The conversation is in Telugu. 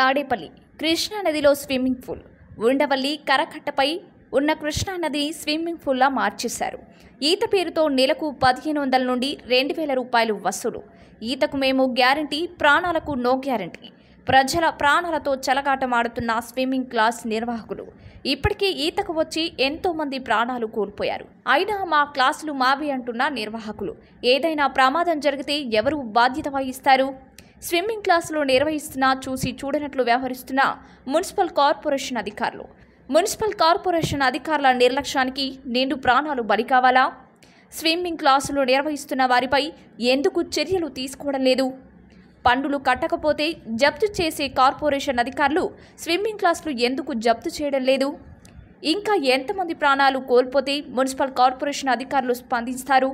తాడేపల్లి కృష్ణానదిలో స్విమ్మింగ్ పూల్ ఉండవల్లి కరకట్టపై ఉన్న కృష్ణానది స్విమ్మింగ్ పూల్లా మార్చేశారు ఈత పేరుతో నెలకు పదిహేను వందల నుండి రెండు వేల రూపాయలు వసూలు ఈతకు మేము గ్యారంటీ ప్రాణాలకు నో గ్యారంటీ ప్రజల ప్రాణాలతో చలగాటమాడుతున్న స్విమ్మింగ్ క్లాస్ నిర్వాహకులు ఇప్పటికీ ఈతకు వచ్చి ఎంతోమంది ప్రాణాలు కోల్పోయారు అయినా మా క్లాసులు మావి అంటున్న నిర్వాహకులు ఏదైనా ప్రమాదం జరిగితే ఎవరు బాధ్యత వహిస్తారు స్విమ్మింగ్ క్లాసులు నిర్వహిస్తున్నా చూసి చూడనట్లు వ్యవహరిస్తున్న మున్సిపల్ కార్పొరేషన్ అధికారులు మున్సిపల్ కార్పొరేషన్ అధికారుల నిర్లక్ష్యానికి నిండు ప్రాణాలు బలి కావాలా స్విమ్మింగ్ క్లాసులు నిర్వహిస్తున్న వారిపై ఎందుకు చర్యలు తీసుకోవడం లేదు పండులు కట్టకపోతే జప్తు చేసే కార్పొరేషన్ అధికారులు స్విమ్మింగ్ క్లాసులు ఎందుకు జప్తు చేయడం లేదు ఇంకా ఎంతమంది ప్రాణాలు కోల్పోతే మున్సిపల్ కార్పొరేషన్ అధికారులు స్పందిస్తారు